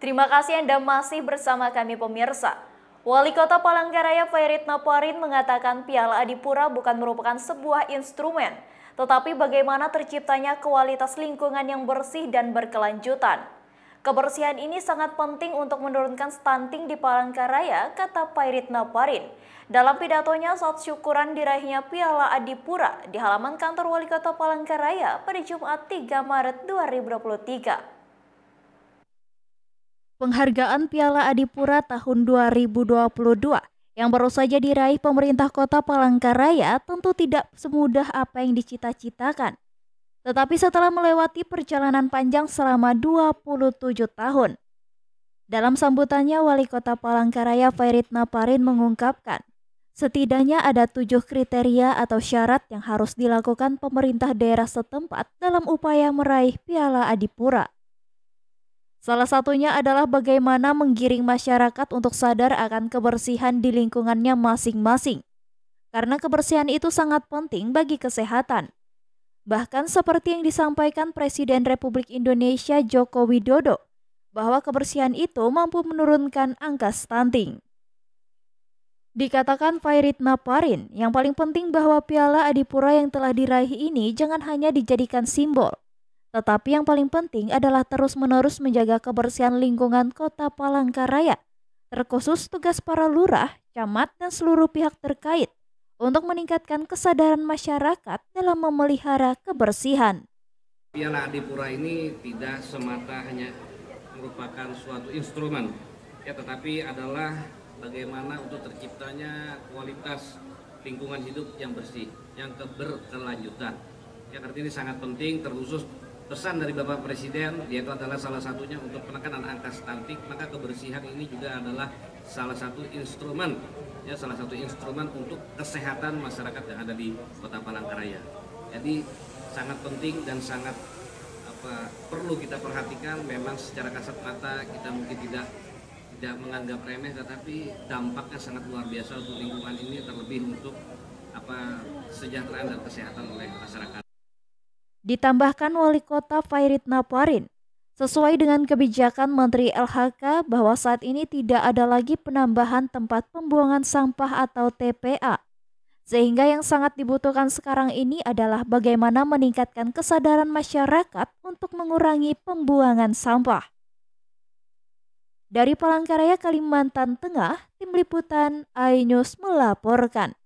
Terima kasih Anda masih bersama kami pemirsa. Wali Kota Palangkaraya Fairit Naparin mengatakan Piala Adipura bukan merupakan sebuah instrumen, tetapi bagaimana terciptanya kualitas lingkungan yang bersih dan berkelanjutan. Kebersihan ini sangat penting untuk menurunkan stunting di Palangkaraya, kata Fairit Naparin. Dalam pidatonya saat syukuran diraihnya Piala Adipura di halaman kantor Wali Kota Palangkaraya pada Jumat 3 Maret 2023 penghargaan Piala Adipura tahun 2022 yang baru saja diraih pemerintah kota Palangkaraya tentu tidak semudah apa yang dicita-citakan. Tetapi setelah melewati perjalanan panjang selama 27 tahun, dalam sambutannya Wali Kota Palangkaraya Fairit Naparin mengungkapkan, setidaknya ada tujuh kriteria atau syarat yang harus dilakukan pemerintah daerah setempat dalam upaya meraih Piala Adipura. Salah satunya adalah bagaimana menggiring masyarakat untuk sadar akan kebersihan di lingkungannya masing-masing. Karena kebersihan itu sangat penting bagi kesehatan. Bahkan seperti yang disampaikan Presiden Republik Indonesia Joko Widodo, bahwa kebersihan itu mampu menurunkan angka stunting. Dikatakan Fairit Naparin, yang paling penting bahwa piala Adipura yang telah diraih ini jangan hanya dijadikan simbol, tetapi yang paling penting adalah terus-menerus menjaga kebersihan lingkungan kota Palangkaraya, terkhusus tugas para lurah, camat, dan seluruh pihak terkait untuk meningkatkan kesadaran masyarakat dalam memelihara kebersihan. Piala Adipura ini tidak semata hanya merupakan suatu instrumen, ya tetapi adalah bagaimana untuk terciptanya kualitas lingkungan hidup yang bersih, yang keberkelanjutan. Yang artinya ini sangat penting, terkhusus pesan dari Bapak Presiden yaitu adalah salah satunya untuk penekanan angka stunting maka kebersihan ini juga adalah salah satu instrumen ya salah satu instrumen untuk kesehatan masyarakat yang ada di Kota Palangkaraya. Jadi sangat penting dan sangat apa perlu kita perhatikan memang secara kasat mata kita mungkin tidak tidak menganggap remeh tetapi dampaknya sangat luar biasa untuk lingkungan ini terlebih untuk apa kesejahteraan dan kesehatan oleh masyarakat ditambahkan wali kota Fairit Naparin, Sesuai dengan kebijakan Menteri LHK bahwa saat ini tidak ada lagi penambahan tempat pembuangan sampah atau TPA. Sehingga yang sangat dibutuhkan sekarang ini adalah bagaimana meningkatkan kesadaran masyarakat untuk mengurangi pembuangan sampah. Dari Palangkaraya, Kalimantan Tengah, Tim Liputan iNews melaporkan.